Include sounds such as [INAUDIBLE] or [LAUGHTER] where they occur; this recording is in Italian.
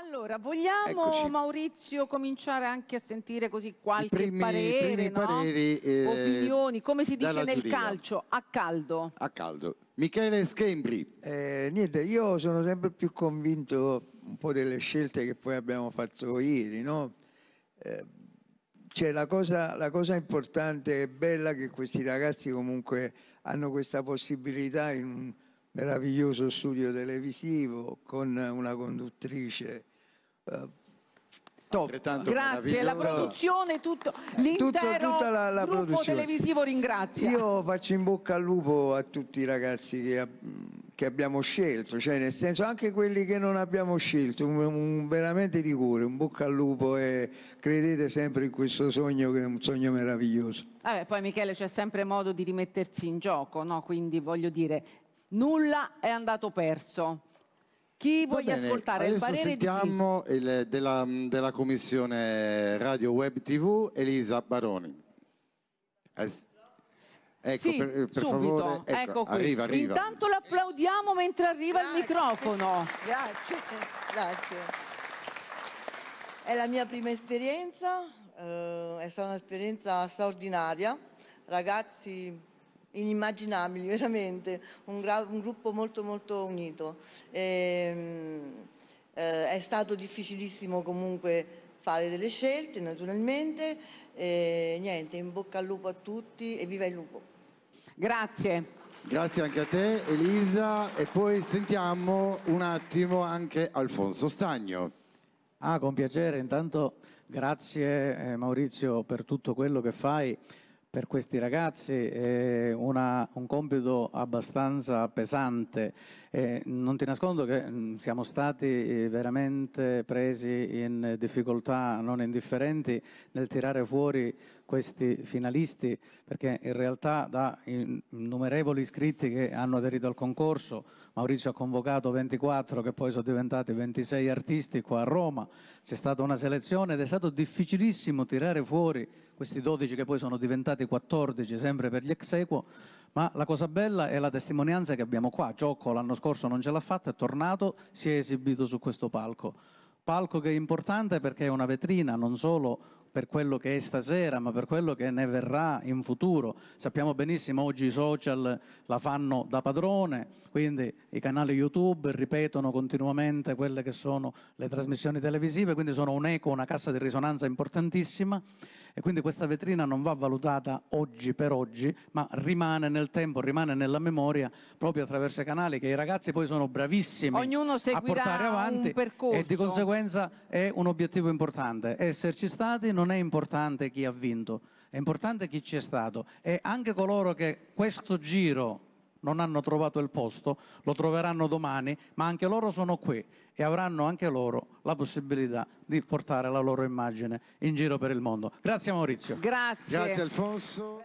Allora, vogliamo Eccoci. Maurizio cominciare anche a sentire così qualche primi, parere, primi no? pareri, eh, opinioni, come si dice nel giuria. calcio, a caldo. A caldo. Michele Schembri. Eh, niente, io sono sempre più convinto un po' delle scelte che poi abbiamo fatto ieri, no? Eh, cioè la cosa, la cosa importante e bella che questi ragazzi comunque hanno questa possibilità in un meraviglioso studio televisivo con una conduttrice eh, top. Grazie, la produzione, tutto, l'intero tutta la, gruppo televisivo ringrazia. Io faccio in bocca al lupo a tutti i ragazzi che, che abbiamo scelto, cioè nel senso anche quelli che non abbiamo scelto, un, un, veramente di cuore, un bocca al lupo e credete sempre in questo sogno che è un sogno meraviglioso. Vabbè, poi Michele c'è sempre modo di rimettersi in gioco, no? quindi voglio dire, nulla è andato perso. Chi voglia bene, ascoltare il parere sentiamo di Il, della, della, commissione Radio Web TV Elisa Baroni. Es Ecco, sì, per, per subito. favore, ecco, ecco arriva, arriva. Intanto l'applaudiamo mentre arriva grazie. il microfono. Grazie, grazie. È la mia prima esperienza, eh, è stata un'esperienza straordinaria. Ragazzi inimmaginabili, [LAUGHS] veramente, un, un gruppo molto molto unito. E, ehm, eh, è stato difficilissimo comunque fare delle scelte, naturalmente, e, niente, in bocca al lupo a tutti e viva il lupo. Grazie. Grazie anche a te Elisa e poi sentiamo un attimo anche Alfonso Stagno. Ah, con piacere, intanto grazie eh, Maurizio per tutto quello che fai per questi ragazzi è una, un compito abbastanza pesante eh, non ti nascondo che mh, mm, siamo stati eh, veramente presi in difficoltà non indifferenti nel tirare fuori questi finalisti, perché in realtà da innumerevoli iscritti che hanno aderito al concorso, Maurizio ha convocato 24 che poi sono diventati 26 artisti qua a Roma, c'è stata una selezione ed è stato difficilissimo tirare fuori questi 12 che poi sono diventati 14 sempre per gli ex equo, ma la cosa bella è la testimonianza che abbiamo qua. Gioco l'anno scorso non ce l'ha fatta, è tornato, si è esibito su questo palco. Palco che è importante perché è una vetrina non solo per quello che è stasera, ma per quello che ne verrà in futuro. Sappiamo benissimo oggi i social la fanno da padrone, quindi i canali YouTube ripetono continuamente quelle che sono le trasmissioni televisive, quindi sono un eco, una cassa di risonanza importantissima e quindi questa vetrina non va valutata oggi per oggi, ma rimane nel tempo, rimane nella memoria proprio attraverso i canali che i ragazzi poi sono bravissimi Ognuno a portare avanti e di conseguenza è un obiettivo importante, esserci stati non è importante chi ha vinto, è importante chi c'è stato e anche coloro che questo giro non hanno trovato il posto, lo troveranno domani, ma anche loro sono qui e avranno anche loro la possibilità di portare la loro immagine in giro per il mondo. Grazie Maurizio. Grazie. Grazie Alfonso.